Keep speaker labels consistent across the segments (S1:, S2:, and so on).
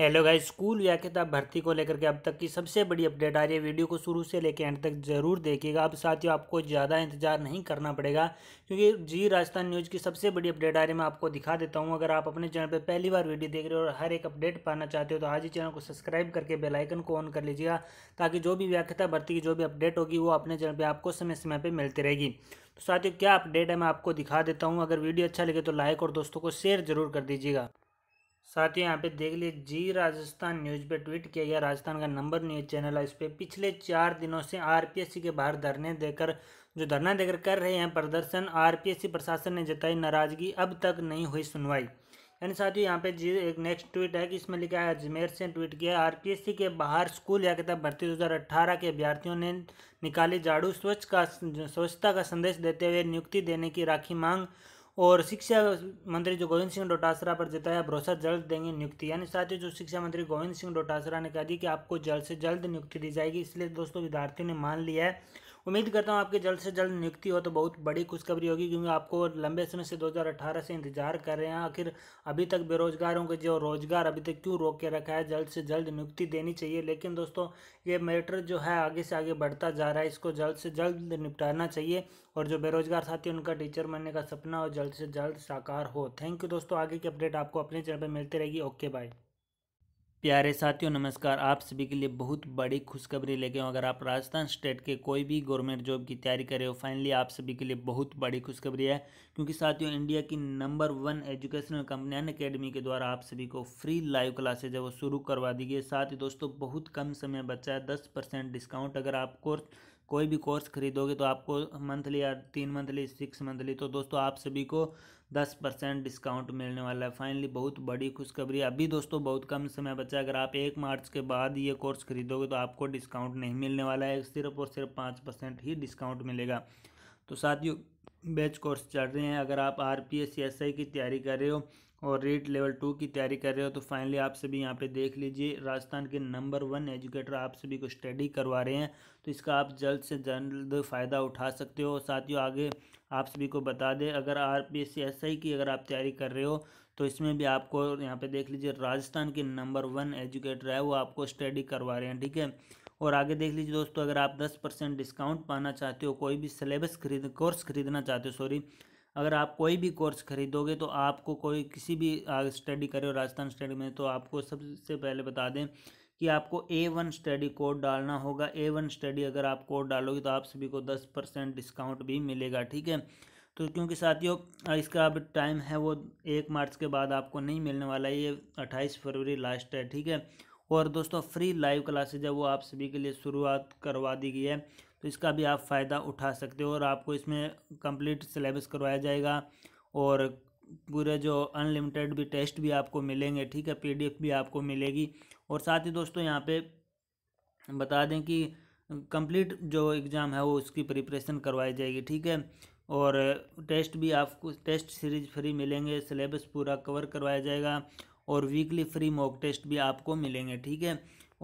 S1: hello guys school व्याख्यता भर्ती को लेकर के अब तक की सबसे बड़ी अपडेट आ रही है वीडियो को शुरू से लेकर एंड तक जरूर देखिएगा अब साथियों आपको ज़्यादा इंतजार नहीं करना पड़ेगा क्योंकि जी राजस्थान न्यूज़ की सबसे बड़ी अपडेट आ रही है मैं आपको दिखा देता हूं अगर आप अपने चैनल पर पहली बार वीडियो देख रहे हो और हर एक अपडेट पाना चाहते हो तो आज ही चैनल को सब्सक्राइब करके बेलाइकन को ऑन कर लीजिएगा ताकि जो भी व्याख्याता भर्ती की जो भी अपडेट होगी वो अपने चैनल पर आपको समय समय पर मिलती रहेगी तो साथियों क्या अपडेट है मैं आपको दिखा देता हूँ अगर वीडियो अच्छा लगे तो लाइक और दोस्तों को शेयर जरूर कर दीजिएगा साथ ही यहाँ पे देख लिए जी राजस्थान न्यूज़ पे ट्वीट किया गया राजस्थान का नंबर न्यूज़ चैनल है इस पर पिछले चार दिनों से आरपीएससी के बाहर धरने देकर जो धरना देकर कर रहे हैं प्रदर्शन आरपीएससी प्रशासन ने जताई नाराजगी अब तक नहीं हुई सुनवाई यानी साथियों यहाँ पे जी एक नेक्स्ट ट्वीट है कि इसमें लिखा है अजमेर से ट्वीट किया आरपीएससी के बाहर स्कूल या किताब भर्ती 2018 के अभ्यर्थियों ने निकाली झाड़ू स्वच्छ का स्वच्छता का संदेश देते हुए नियुक्ति देने की राखी मांग और शिक्षा मंत्री जो गोविंद सिंह डोटासरा पर जताया भरोसा जल्द देंगे नियुक्ति यानी साथियों जो शिक्षा मंत्री गोविंद सिंह डोटासरा ने कहा कि आपको जल्द से जल्द नियुक्ति दी जाएगी इसलिए दोस्तों विद्यार्थियों ने मान लिया है उम्मीद करता हूँ आपकी जल्द से जल्द नियुक्ति हो तो बहुत बड़ी खुशखबरी होगी क्योंकि आपको लंबे समय से 2018 से इंतजार कर रहे हैं आखिर अभी तक बेरोजगारों के जो रोजगार अभी तक क्यों रोक के रखा है जल्द से जल्द नियुक्ति देनी चाहिए लेकिन दोस्तों ये मैटर जो है आगे से आगे बढ़ता जा रहा है इसको जल्द से जल्द निपटाना चाहिए और जो बेरोजगार साथी उनका टीचर बनने का सपना हो जल्द से जल्द साकार हो थैंक यू दोस्तों आगे की अपडेट आपको अपने चैनल पर मिलती रहेगी ओके बाय प्यारे साथियों नमस्कार आप सभी के लिए बहुत बड़ी खुशखबरी लेके हूँ अगर आप राजस्थान स्टेट के कोई भी गवर्नमेंट जॉब की तैयारी कर रहे हो फाइनली आप सभी के लिए बहुत बड़ी खुशखबरी है क्योंकि साथियों इंडिया की number one educational company Unacademy के द्वारा आप सभी को फ्री लाइव क्लासेज है वो शुरू करवा दी गई साथ ही दोस्तों बहुत कम समय बचा है दस डिस्काउंट अगर आप कोर्स कोई भी कोर्स खरीदोगे तो आपको मंथली या तीन मंथली सिक्स मंथली तो दोस्तों आप सभी को दस परसेंट डिस्काउंट मिलने वाला है फाइनली बहुत बड़ी खुशखबरी अभी दोस्तों बहुत कम समय बचा अगर आप एक मार्च के बाद ये कोर्स खरीदोगे तो आपको डिस्काउंट नहीं मिलने वाला है सिर्फ और सिर्फ पाँच परसेंट ही डिस्काउंट मिलेगा तो साथियों बेच कोर्स चल रहे हैं अगर आप R P S C S I की तैयारी कर रहे हो और रेट लेवल टू की तैयारी कर रहे हो तो फाइनली आप सभी यहाँ पे देख लीजिए राजस्थान के नंबर वन एजुकेटर आप सभी को स्टडी करवा रहे हैं तो इसका आप जल्द से जल्द फ़ायदा उठा सकते हो साथियों आगे आप सभी को बता दें अगर आर पी एस सी की अगर आप तैयारी कर रहे हो तो इसमें भी आपको यहाँ पे देख लीजिए राजस्थान के नंबर वन एजुकेटर है वो आपको स्टडी करवा रहे हैं ठीक है और आगे देख लीजिए दोस्तों अगर आप दस परसेंट डिस्काउंट पाना चाहते हो कोई भी सिलेबस खरीद कोर्स खरीदना चाहते हो सॉरी अगर आप कोई भी कोर्स खरीदोगे तो आपको कोई किसी भी स्टडी करें राजस्थान स्टडी में तो आपको सबसे पहले बता दें कि आपको ए वन स्टडी कोड डालना होगा ए वन स्टडी अगर आप कोड डालोगे तो आप सभी को दस परसेंट डिस्काउंट भी मिलेगा ठीक है तो क्योंकि साथियों इसका अब टाइम है वो एक मार्च के बाद आपको नहीं मिलने वाला ये अट्ठाईस फरवरी लास्ट है ठीक है और दोस्तों फ्री लाइव क्लासेज है वो आप सभी के लिए शुरुआत करवा दी गई है तो इसका भी आप फ़ायदा उठा सकते हो और आपको इसमें कंप्लीट सिलेबस करवाया जाएगा और पूरे जो अनलिमिटेड भी टेस्ट भी आपको मिलेंगे ठीक है पीडीएफ भी आपको मिलेगी और साथ ही दोस्तों यहाँ पे बता दें कि कंप्लीट जो एग्ज़ाम है वो उसकी प्रिपरेशन करवाई जाएगी ठीक है और टेस्ट भी आपको टेस्ट सीरीज फ्री मिलेंगे सिलेबस पूरा कवर करवाया जाएगा और वीकली फ्री मॉक टेस्ट भी आपको मिलेंगे ठीक है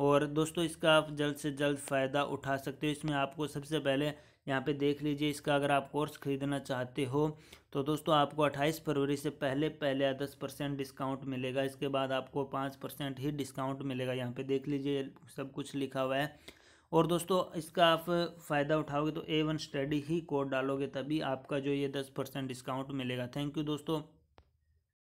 S1: और दोस्तों इसका आप जल्द से जल्द फ़ायदा उठा सकते हो इसमें आपको सबसे पहले यहाँ पे देख लीजिए इसका अगर आप कोर्स ख़रीदना चाहते हो तो दोस्तों आपको 28 फरवरी से पहले पहले दस परसेंट डिस्काउंट मिलेगा इसके बाद आपको पाँच परसेंट ही डिस्काउंट मिलेगा यहाँ पे देख लीजिए सब कुछ लिखा हुआ है और दोस्तों इसका आप फ़ायदा उठाओगे तो ए वन स्टडी ही कोड डालोगे तभी आपका जो ये दस परसेंट डिस्काउंट मिलेगा थैंक यू दोस्तों